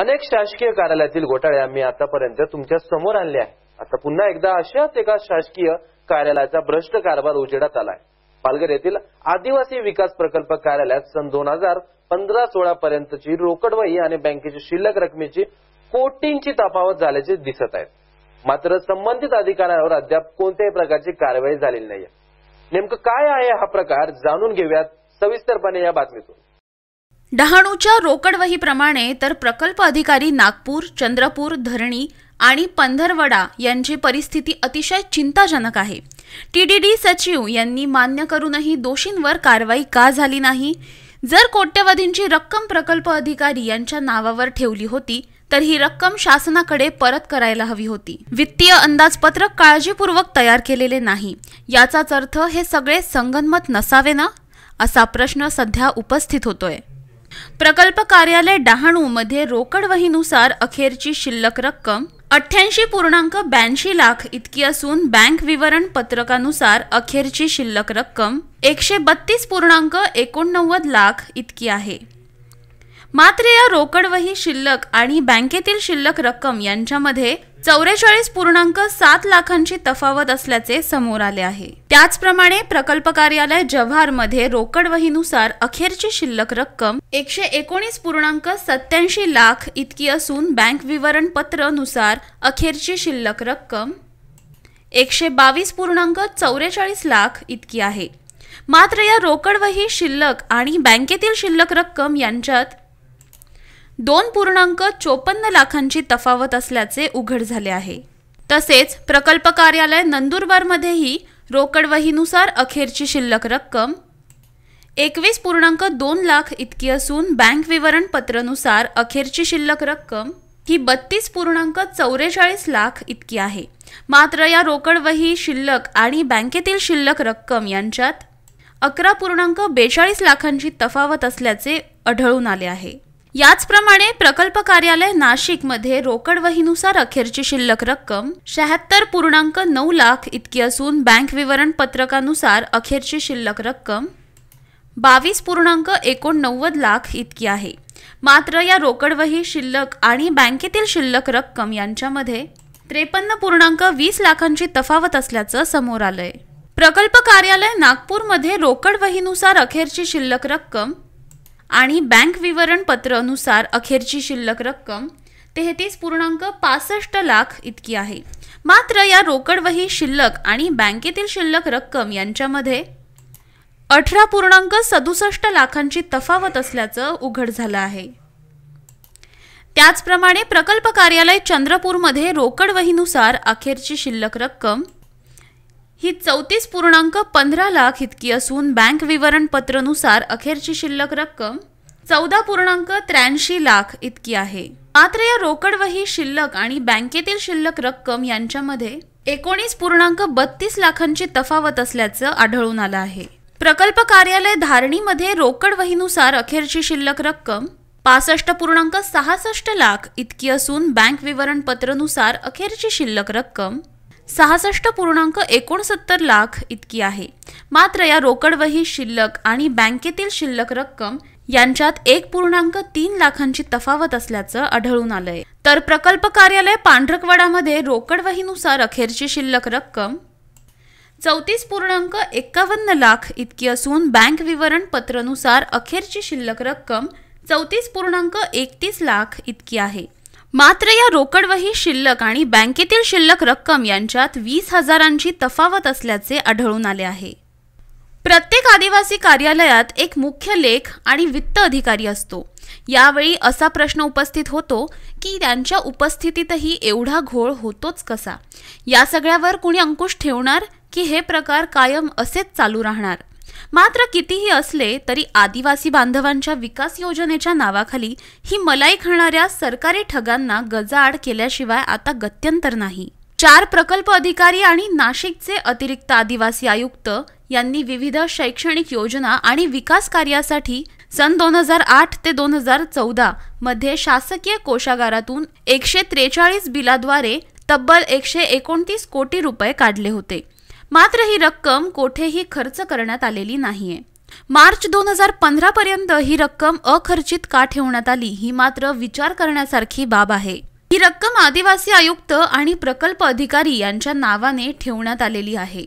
अनेक शासकीय कार्यालयातील घोटाळे आम्ही आतापर्यंत तुमच्या समोर आणले आहे आता पुन्हा एकदा अशाच एका शासकीय कार्यालयाचा भ्रष्ट कारभार उजेडात आलाय पालघर येथील आदिवासी विकास प्रकल्प कार्यालयात सन दोन हजार पंधरा सोळा पर्यंतची रोकडवाही आणि बँकेची शिल्लक रकमेची कोटींची तफावत झाल्याचे दिसत आहेत मात्र संबंधित अधिकाऱ्यांवर अद्याप कोणत्याही प्रकारची कारवाई झालेली नाहीये नेमकं काय आहे हा प्रकार जाणून घेऊयात सविस्तरपणे या बातमीतून डहाणूच्या रोकडवहीप्रमाणे तर प्रकल्प अधिकारी नागपूर चंद्रपूर धरणी आणि पंधरवडा यांची परिस्थिती अतिशय चिंताजनक आहे टी डी डी सचिव यांनी मान्य करूनही दोषींवर कारवाई का झाली नाही जर कोट्यवधींची रक्कम प्रकल्प अधिकारी यांच्या नावावर ठेवली होती तर ही रक्कम शासनाकडे परत करायला हवी होती वित्तीय अंदाजपत्रक काळजीपूर्वक तयार केलेले नाही याचाच अर्थ हे सगळे संगनमत नसावे ना असा प्रश्न सध्या उपस्थित होतोय प्रकल्प कार्यालय डहाणू मध्ये रोकड वहीनुसार अखेरची शिल्लक रक्कम अठ्ठ्याऐंशी पूर्णांक ब्याऐंशी लाख इतकी असून बँक विवरण पत्रकानुसार अखेरची शिल्लक रक्कम एकशे बत्तीस पूर्णांक एकोणनव्वद लाख इतकी आहे मात्र या रोकडवही शिल्लक आणि बँकेतील शिल्लक रक्कम यांच्यामध्ये चौवेचाळीस पूर्णांक सात लाखांची तफावत असल्याचे समोर आले आहे त्याचप्रमाणे प्रकल्प कार्यालय मध्ये रोकड वहीनुसार अखेरची शिल्लक रक्कम एकशे एकोणीस पूर्णांक सत्याऐंशी लाख इतकी असून बँक विवरण पत्र नुसार अखेरची शिल्लक रक्कम एकशे बावीस पूर्णांक चौवेचाळीस लाख इतकी आहे मात्र या रोकड वही शिल्लक आणि बँकेतील शिल्लक रक्कम यांच्यात दोन पूर्णांक चोपन्न लाखांची तफावत असल्याचे उघड झाले आहे तसेच प्रकल्प कार्यालय नंदुरबारमध्येही रोकडवहीनुसार अखेरची शिल्लक रक्कम एकवीस पूर्णांक दोन लाख इतकी असून बँक विवरणपत्रनुसार अखेरची शिल्लक रक्कम ही बत्तीस पूर्णांक चौवेचाळीस लाख इतकी आहे मात्र या रोकडवही शिल्लक आणि बँकेतील शिल्लक रक्कम यांच्यात अकरा पूर्णांक बेचाळीस लाखांची तफावत असल्याचे आढळून आले आहे याचप्रमाणे प्रकल्प कार्यालय नाशिक मध्ये रोकड वहीनुसार अखेरची शिल्लक रक्कम शहात्तर पूर्णांक नऊ लाख इतकी असून बँक विवरण पत्रकानुसार अखेरची शिल्लक रक्कम बावीस पूर्णांक एकोणनव्वद लाख इतकी आहे मात्र या रोकडवही शिल्लक आणि बँकेतील शिल्लक रक्कम यांच्यामध्ये त्रेपन्न पूर्णांक वीस लाखांची तफावत असल्याचं समोर आलंय प्रकल्प कार्यालय नागपूरमध्ये रोकड वहीनुसार अखेरची शिल्लक रक्कम आणि बँक विवरणपत्रानुसार अखेरची शिल्लक रक्कम तेहतीस पूर्णांक पासष्ट लाख इतकी आहे मात्र या रोकडवही शिल्लक आणि बँकेतील शिल्लक रक्कम यांच्यामध्ये अठरा पूर्णांक सदुसष्ट लाखांची तफावत असल्याचं उघड झालं आहे त्याचप्रमाणे प्रकल्प कार्यालय चंद्रपूरमध्ये रोकड वहीनुसार अखेरची शिल्लक रक्कम ही चौतीस पूर्णांक पंधरा लाख इतकी असून बँक विवरणपत्रनुसार अखेरची शिल्लक रक्कम चौदा पूर्णांक त्र्याऐंशी लाख इतकी आहे मात्र या रोकडवही शिल्लक आणि बँकेतील शिल्लक रक्कम यांच्यामध्ये एकोणीस पूर्णांक बत्तीस लाखांची तफावत असल्याचं आढळून आलं आहे प्रकल्प कार्यालय धारणीमध्ये रोकड वहीनुसार अखेरची शिल्लक रक्कम पासष्ट पूर्णांक सहासष्ट लाख इतकी असून बँक विवरणपत्रनुसार अखेरची शिल्लक रक्कम सहासष्ट पूर्णांक एकोणसत्तर लाख इतकी आहे मात्र या रोकडवही शिल्लक आणि बँकेतील शिल्लक रक्कम यांच्यात एक पूर्णांक तीन लाखांची तफावत असल्याचं आढळून आलंय तर प्रकल्प कार्यालय पांढरकवाडामध्ये रोकडवहीनुसार अखेरची शिल्लक रक्कम चौतीस पूर्णांक एकावन्न लाख इतकी असून बँक विवरण पत्रानुसार अखेरची शिल्लक रक्कम चौतीस पूर्णांक एकतीस लाख इतकी आहे मात्र या रोकडवही शिल्लक आणि बँकेतील शिल्लक रक्कम यांच्यात वीस हजारांची तफावत असल्याचे आढळून आले आहे प्रत्येक आदिवासी कार्यालयात एक मुख्य लेख आणि वित्त अधिकारी असतो यावेळी असा प्रश्न उपस्थित होतो की त्यांच्या उपस्थितीतही एवढा घोळ होतोच कसा या सगळ्यावर कुणी अंकुश ठेवणार की हे प्रकार कायम असेच चालू राहणार मात्र कितीही असले तरी आदिवासी बांधवांच्या विकास योजनेच्या नावाखाली ही मलाई खाणाऱ्या सरकारी ठगांना गजाआड केल्याशिवाय आता गत्यंतर नाही चार प्रकल्प अधिकारी आणि नाशिकचे अतिरिक्त आदिवासी आयुक्त यांनी विविध शैक्षणिक योजना आणि विकास कार्यासाठी सन दोन हजार आठ ते दोन हजार चौदा मध्ये शासकीय कोषागारातून एकशे त्रेचाळीस बिलाद्वारे तब्बल एकशे एकोणतीस कोटी रुपये काढले होते मात्र ही रक्कम कोठेही खर्च करण्यात आलेली नाहीये मार्च दोन हजार पंधरा पर्यंत ही रक्कम अखर्चित का ठेवण्यात आली ही मात्र विचार करण्यासारखी बाब आहे ही रक्कम आदिवासी आयुक्त आणि प्रकल्प अधिकारी यांच्या नावाने ठेवण्यात आलेली आहे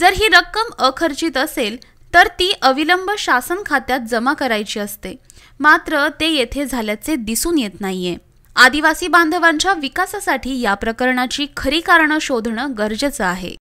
जर ही रक्कम अखर्चित असेल तर ती अविलंब शासन खात्यात जमा करायची असते मात्र ते येथे झाल्याचे दिसून येत नाहीये आदिवासी बांधवांच्या विकासासाठी या प्रकरणाची खरी कारणं शोधणं गरजेचं आहे